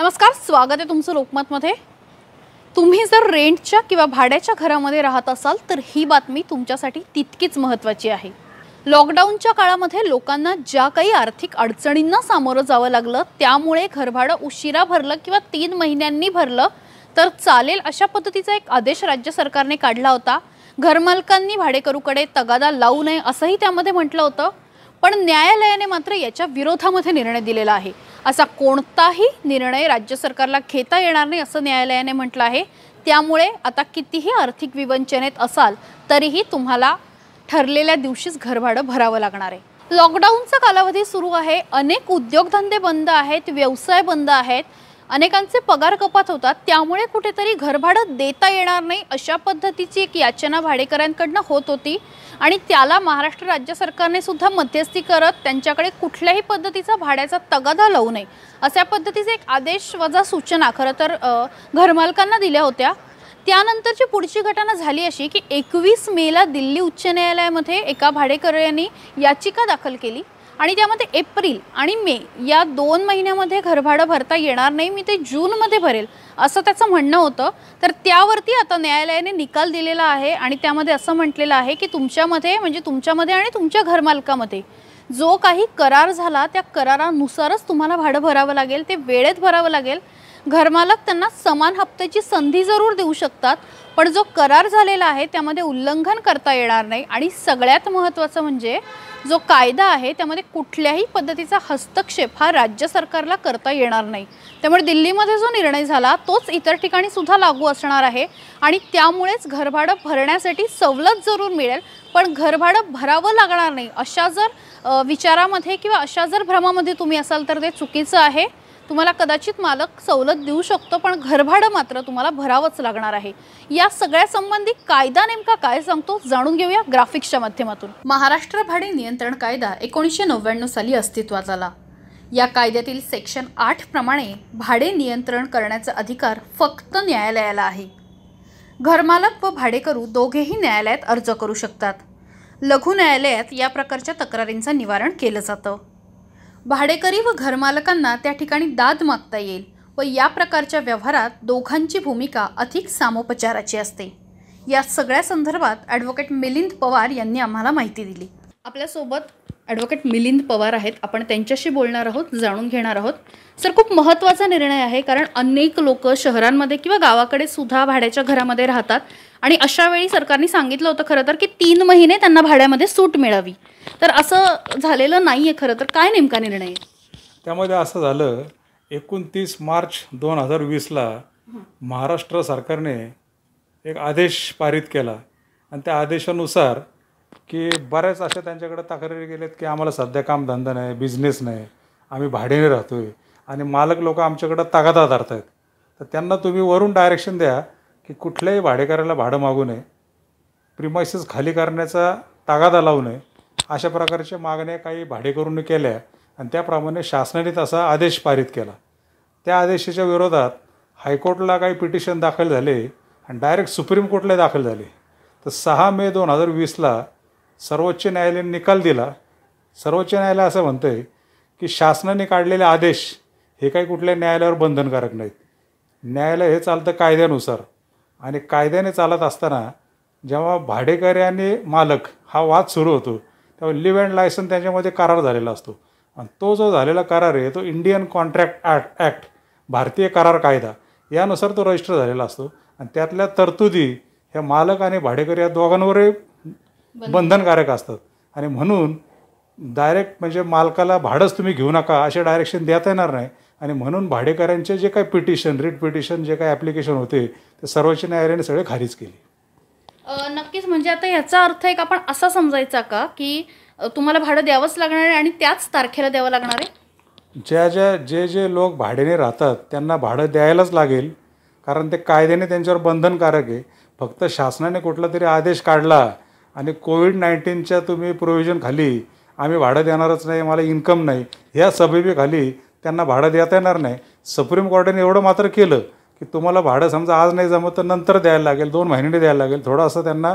नमस्कार स्वागत आहे तुमचं लोकमतमध्ये तुम्ही जर रेंटच्या किंवा भाड्याच्या घरामध्ये राहत असाल तर ही बातमी तुमच्यासाठी तितकीच महत्त्वाची आहे लॉकडाऊनच्या काळामध्ये लोकांना ज्या काही आर्थिक अडचणींना सामोरं जावं लागलं त्यामुळे घरभाडं उशिरा भरलं किंवा तीन महिन्यांनी भरलं तर चालेल अशा पद्धतीचा एक आदेश राज्य सरकारने काढला होता घरमालकांनी भाडेकरूकडे तगादा लावू नये असंही त्यामध्ये म्हटलं होतं पण न्यायालयाने मात्र याच्या विरोधामध्ये निर्णय दिलेला आहे असा कोणताही निर्णय राज्य सरकारला घेता येणार नाही असं न्यायालयाने म्हटलं आहे त्यामुळे आता कितीही आर्थिक विवंचनेत असाल तरीही तुम्हाला ठरलेल्या दिवशीच घरभाडं भरावं लागणार आहे लॉकडाऊनचा कालावधी सुरू आहे अनेक उद्योगधंदे बंद आहेत व्यवसाय बंद आहेत अनेकांचे पगार कपात होतात त्यामुळे कुठेतरी घरभाडं देता येणार नाही अशा पद्धतीची एक याचना भाडेकरांकडनं होत होती आणि त्याला महाराष्ट्र राज्य सरकारने सुद्धा मध्यस्थी करत त्यांच्याकडे कुठल्याही पद्धतीचा भाड्याचा तगादा लावू नये अशा पद्धतीचे एक आदेश वजा सूचना खरं तर घरमालकांना दिल्या होत्या त्यानंतरची पुढची घटना झाली अशी की एकवीस मेला दिल्ली उच्च न्यायालयामध्ये एका यांनी याचिका दाखल केली आणि त्यामध्ये एप्रिल आणि मे या दोन महिन्यामध्ये घरभाडं भरता येणार नाही मी ते जूनमध्ये भरेल असं त्याचं म्हणणं होतं तर त्यावरती आता न्यायालयाने निकाल दिलेला आहे आणि त्यामध्ये असं म्हटलेलं आहे की तुमच्यामध्ये म्हणजे तुमच्यामध्ये आणि तुमच्या घरमालकामध्ये जो काही करार झाला त्या करारानुसारच तुम्हाला भाडं भरावं लागेल ते वेळेत भरावं लागेल घरमालक त्यांना समान हप्त्याची संधी जरूर देऊ शकतात पण जो करार झालेला आहे त्यामध्ये उल्लंघन करता येणार नाही आणि सगळ्यात महत्त्वाचं म्हणजे जो कायदा आहे त्यामध्ये कुठल्याही पद्धतीचा हस्तक्षेप हा राज्य सरकारला करता येणार नाही त्यामुळे दिल्लीमध्ये जो निर्णय झाला तोच इतर ठिकाणी सुद्धा लागू असणार आहे आणि त्यामुळेच घरभाडं भरण्यासाठी सवलत जरूर मिळेल पण घरभाडं भरावं लागणार नाही अशा जर विचारामध्ये किंवा अशा जर भ्रमामध्ये तुम्ही असाल तर ते चुकीचं आहे तुम्हाला कदाचित मालक सवलत देऊ शकतो पण घरभाडं मात्र तुम्हाला भरावंच लागणार आहे या सगळ्या संबंधी कायदा नेमका काय सांगतो जाणून घेऊया ग्राफिक्सच्या माध्यमातून महाराष्ट्र भाडे नियंत्रण कायदा एकोणीसशे नव्याण्णव साली अस्तित्वात आला या कायद्यातील सेक्शन आठ प्रमाणे भाडे नियंत्रण करण्याचा अधिकार फक्त न्यायालयाला आहे घरमालक व भाडेकरू दोघेही न्यायालयात अर्ज करू शकतात लघु न्यायालयात या प्रकारच्या तक्रारींचं निवारण केलं जातं भाडेकरी व घरमालकांना त्या ठिकाणी दाद मागता येईल व या प्रकारच्या व्यवहारात दोघांची भूमिका अधिक सामोपचाराची असते या सगळ्या संदर्भात ॲडव्होकेट मिलिंद पवार यांनी आम्हाला माहिती दिली आपल्यासोबत ॲडव्होकेट मिलिंद पवार आहेत आपण त्यांच्याशी बोलणार आहोत जाणून घेणार आहोत सर खूप महत्त्वाचा निर्णय आहे कारण अनेक लोक शहरांमध्ये किंवा गावाकडे सुद्धा भाड्याच्या घरामध्ये राहतात आणि अशा वेळी सरकारने सांगितलं होतं खरं तर की तीन महिने त्यांना भाड्यामध्ये सूट मिळावी तर असं झालेलं नाही आहे खरं तर काय नेमका निर्णय त्यामध्ये असं झालं एकोणतीस मार्च दोन हजार वीसला महाराष्ट्र सरकारने एक आदेश पारित केला आणि त्या आदेशानुसार की बऱ्याच अशा त्यांच्याकडे तक्रारी गेल्यात की आम्हाला सध्या कामधंदा नाही बिझनेस नाही आम्ही भाडेने राहतो आहे आणि मालक लोक आमच्याकडं तागादा धरत आहेत तर त्यांना तुम्ही वरून डायरेक्शन द्या की कुठल्याही भाडेकऱ्याला भाडं मागू नये प्रिमायसेस खाली करण्याचा तागादा लावू नये अशा प्रकारच्या मागण्या काही भाडेकरूंनी केल्या आणि त्याप्रमाणे शासनाने तसा आदेश पारित केला त्या आदेशाच्या विरोधात हायकोर्टला काही पिटिशन दाखल झाले आणि डायरेक्ट सुप्रीम कोर्टला दाखल झाले तर सहा मे दोन हजार वीसला सर्वोच्च न्यायालयाने निकाल दिला सर्वोच्च न्यायालय असं म्हणतं आहे की शासनाने काढलेले आदेश हे काही कुठल्या न्यायालयावर बंधनकारक नाहीत न्यायालय हे चालतं कायद्यानुसार आणि कायद्याने चालत असताना जेव्हा भाडेकर आणि मालक हा वाद सुरू होतो त्यामुळे लिव्ह अँड लायसन त्याच्यामध्ये करार झालेला असतो आणि तो जो झालेला करार आहे तो इंडियन कॉन्ट्रॅक्ट ॲक्ट ॲक्ट भारतीय करार कायदा यानुसार तो रजिस्टर झालेला असतो आणि त्यातल्या तरतुदी ह्या मालक आणि भाडेकर या दोघांवरही बंधनकारक असतात आणि म्हणून डायरेक्ट म्हणजे मालकाला भाडंच तुम्ही घेऊ नका असे डायरेक्शन देता येणार नाही आणि म्हणून भाडेकरांचे जे काही पिटिशन रिट पिटिशन जे काही ॲप्लिकेशन होते ते सर्वोच्च न्यायालयाने सगळे खारीज केली नक्कीच म्हणजे आता याचा अर्थ एक आपण असा समजायचा का की तुम्हाला भाडं द्यावंच लागणार आहे आणि त्याच तारखेला द्यावं लागणार आहे ज्या ज्या जे जे लोक भाड्याने राहतात त्यांना भाडं द्यायलाच लागेल कारण ते कायद्याने त्यांच्यावर बंधनकारक आहे फक्त शासनाने कुठला तरी आदेश काढला आणि कोविड नाईन्टीनच्या तुम्ही प्रोव्हिजन खाली आम्ही भाडं देणारच नाही मला इन्कम नाही ह्या खाली त्यांना भाडं देता येणार नाही सुप्रीम कोर्टाने एवढं मात्र केलं की तुम्हाला भाडं समजा आज नाही जमत तर नंतर द्यायला लागेल दोन महिन्यांनी द्यायला लागेल थोडं असं त्यांना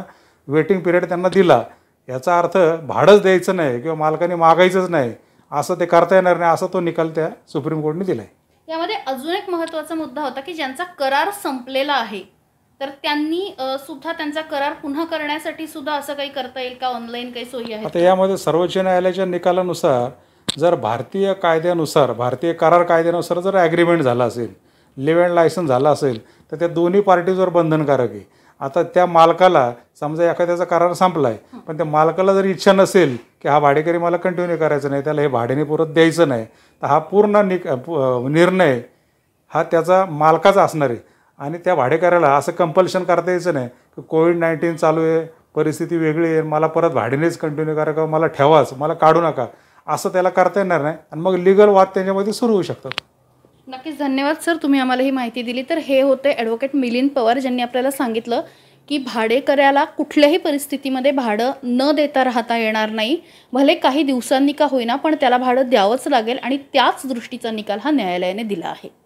वेटिंग पिरियड त्यांना दिला याचा अर्थ भाडंच द्यायचं नाही किंवा मालकाने मागायचंच नाही असं ते करता येणार नाही असा तो निकाल त्या सुप्रीम कोर्टने दिला आहे यामध्ये अजून एक महत्त्वाचा मुद्दा होता की ज्यांचा करार संपलेला आहे तर त्यांनी सुद्धा त्यांचा करार पुन्हा करण्यासाठी सुद्धा असं काही करता येईल का ऑनलाईन काही सोयी आहे आता यामध्ये सर्वोच्च न्यायालयाच्या निकालानुसार जर भारतीय कायद्यानुसार भारतीय करार कायद्यानुसार जर ॲग्रीमेंट झाला असेल लिव्ह अँड लायसन्स झाला असेल तर त्या दोन्ही पार्टीजवर बंधनकारक आहे आता त्या मालकाला समजा एखाद्याचा करार संपला आहे पण त्या मालकाला जर इच्छा नसेल की हा भाडेकरी मला कंटिन्यू करायचा नाही त्याला हे भाडेने परत द्यायचं नाही तर हा पूर्ण निक निर्णय हा त्याचा मालकाचा असणार आहे आणि त्या भाडेकऱ्याला असं कंपल्शन करता यायचं नाही की कोविड नाईन्टीन चालू आहे परिस्थिती वेगळी आहे मला परत भाडेनेच कंटिन्यू करा का मला ठेवाच मला काढू नका असं त्याला करता येणार नाही आणि मग लिगल वाद त्यांच्यामध्ये सुरू होऊ शकतात नक्कीच धन्यवाद सर तुम्ही आम्हाला ही माहिती दिली तर हे होते ॲडव्होकेट मिलिंद पवार ज्यांनी आपल्याला सांगितलं की भाडेकऱ्याला कुठल्याही परिस्थितीमध्ये भाडं न देता राहता येणार नाही भले काही दिवसांनी का होईना पण त्याला भाडं द्यावंच लागेल आणि त्याच दृष्टीचा निकाल हा न्यायालयाने दिला आहे